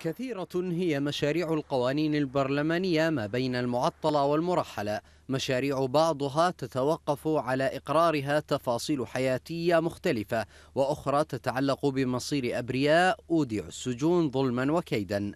كثيرة هي مشاريع القوانين البرلمانية ما بين المعطلة والمرحلة مشاريع بعضها تتوقف على إقرارها تفاصيل حياتية مختلفة وأخرى تتعلق بمصير أبرياء أودع السجون ظلما وكيدا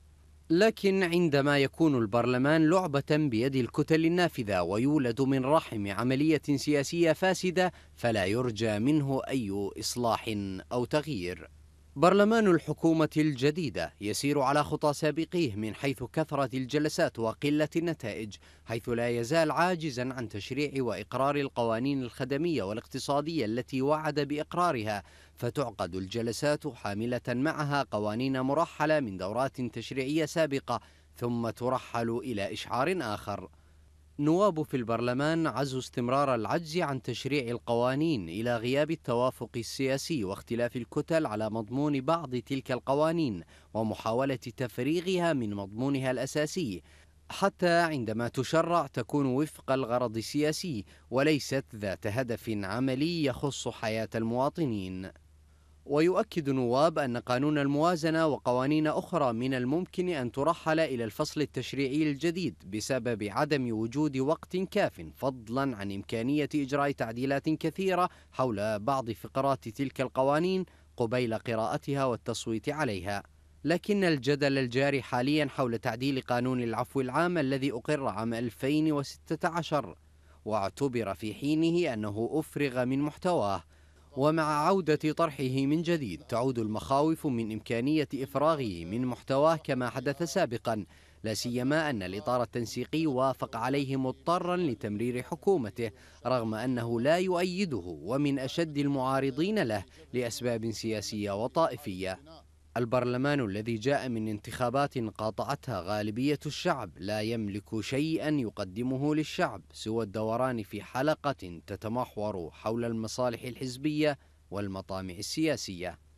لكن عندما يكون البرلمان لعبة بيد الكتل النافذة ويولد من رحم عملية سياسية فاسدة فلا يرجى منه أي إصلاح أو تغيير برلمان الحكومة الجديدة يسير على خطى سابقيه من حيث كثرة الجلسات وقلة النتائج، حيث لا يزال عاجزا عن تشريع وإقرار القوانين الخدمية والاقتصادية التي وعد بإقرارها، فتعقد الجلسات حاملة معها قوانين مرحلة من دورات تشريعية سابقة، ثم ترحل إلى إشعار آخر. نواب في البرلمان عزوا استمرار العجز عن تشريع القوانين إلى غياب التوافق السياسي واختلاف الكتل على مضمون بعض تلك القوانين ومحاولة تفريغها من مضمونها الأساسي حتى عندما تشرع تكون وفق الغرض السياسي وليست ذات هدف عملي يخص حياة المواطنين ويؤكد نواب أن قانون الموازنة وقوانين أخرى من الممكن أن ترحل إلى الفصل التشريعي الجديد بسبب عدم وجود وقت كاف فضلا عن إمكانية إجراء تعديلات كثيرة حول بعض فقرات تلك القوانين قبيل قراءتها والتصويت عليها لكن الجدل الجاري حاليا حول تعديل قانون العفو العام الذي أقر عام 2016 واعتبر في حينه أنه أفرغ من محتواه ومع عودة طرحه من جديد تعود المخاوف من إمكانية إفراغه من محتواه كما حدث سابقا لا سيما أن الإطار التنسيقي وافق عليه مضطرا لتمرير حكومته رغم أنه لا يؤيده ومن أشد المعارضين له لأسباب سياسية وطائفية البرلمان الذي جاء من انتخابات قاطعتها غالبية الشعب لا يملك شيئا يقدمه للشعب سوى الدوران في حلقة تتمحور حول المصالح الحزبية والمطامع السياسية